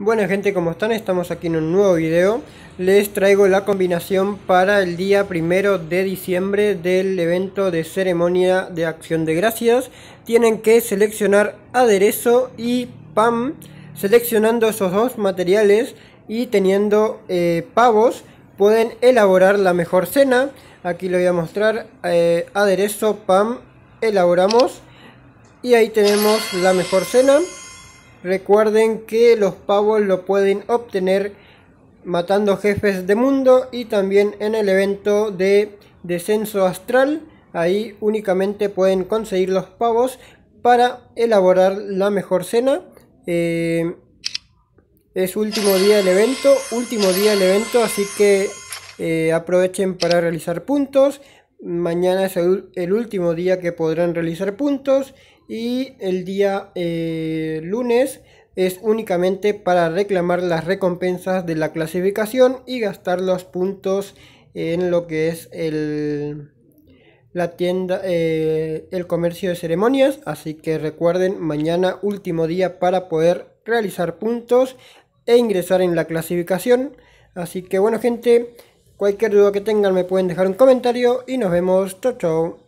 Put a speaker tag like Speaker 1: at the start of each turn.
Speaker 1: Bueno gente, ¿cómo están? Estamos aquí en un nuevo video. Les traigo la combinación para el día primero de diciembre del evento de ceremonia de acción de gracias. Tienen que seleccionar aderezo y pan, seleccionando esos dos materiales y teniendo eh, pavos pueden elaborar la mejor cena. Aquí lo voy a mostrar, eh, aderezo, pan, elaboramos y ahí tenemos la mejor cena. Recuerden que los pavos lo pueden obtener matando jefes de mundo y también en el evento de descenso astral. Ahí únicamente pueden conseguir los pavos para elaborar la mejor cena. Eh, es último día del evento, último día del evento, así que eh, aprovechen para realizar puntos. Mañana es el último día que podrán realizar puntos y el día eh, lunes es únicamente para reclamar las recompensas de la clasificación y gastar los puntos en lo que es el, la tienda, eh, el comercio de ceremonias. Así que recuerden, mañana último día para poder realizar puntos e ingresar en la clasificación. Así que bueno gente, cualquier duda que tengan me pueden dejar un comentario y nos vemos. Chau chau.